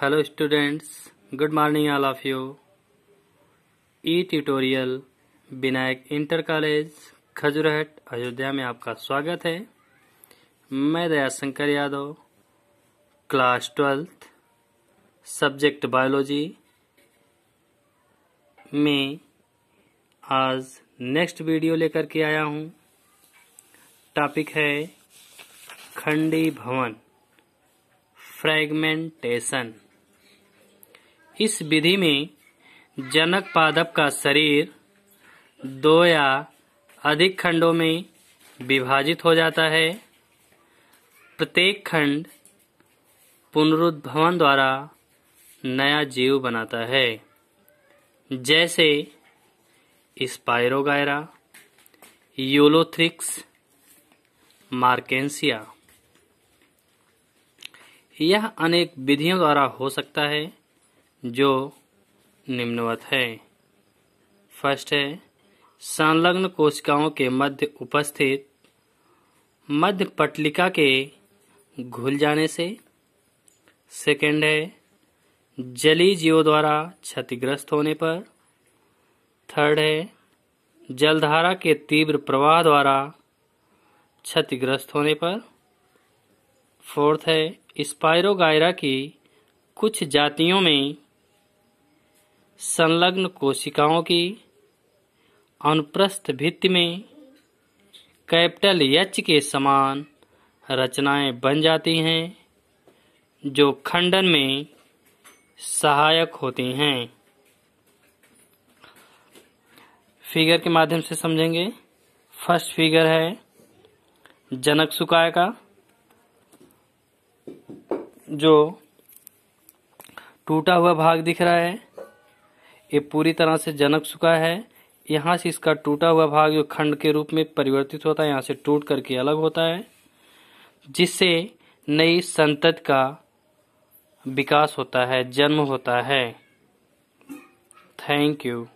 hello students good morning all of you e tutorial Vinayak inter college Khajurhat Ayodhya में आपका स्वागत है मैं Dayashankar Yadav class twelfth subject biology में आज नेक्स्ट वीडियो लेकर के आया हूँ टॉपिक है खंडी भवन फ्रैगमेंटेशन इस विधि में जनक पादप का शरीर दो या अधिक खंडों में विभाजित हो जाता है प्रत्येक खंड पुनरुद्भवन द्वारा नया जीव बनाता है जैसे स्पायरोगायरा यूलोथ्रिक्स मार्केंसिया यह अनेक विधियों द्वारा हो सकता है जो निम्नवत है फर्स्ट है संलग्न कोशिकाओं के मध्य उपस्थित मध्य पटलिका के घुल जाने से सेकंड है जली जीवों द्वारा क्षतिग्रस्त होने पर थर्ड है जलधारा के तीव्र प्रवाह द्वारा क्षतिग्रस्त होने पर फोर्थ है स्पायरोगायरा की कुछ जातियों में संलग्न कोशिकाओं की अनुप्रस्थ भित्ति में कैपिटल यच के समान रचनाएं बन जाती हैं जो खंडन में सहायक होती हैं फिगर के माध्यम से समझेंगे फर्स्ट फिगर है जनक सुकाय का जो टूटा हुआ भाग दिख रहा है ये पूरी तरह से जनक चुका है यहाँ से इसका टूटा हुआ भाग जो खंड के रूप में परिवर्तित होता है यहाँ से टूट करके अलग होता है जिससे नई संतत का विकास होता है जन्म होता है थैंक यू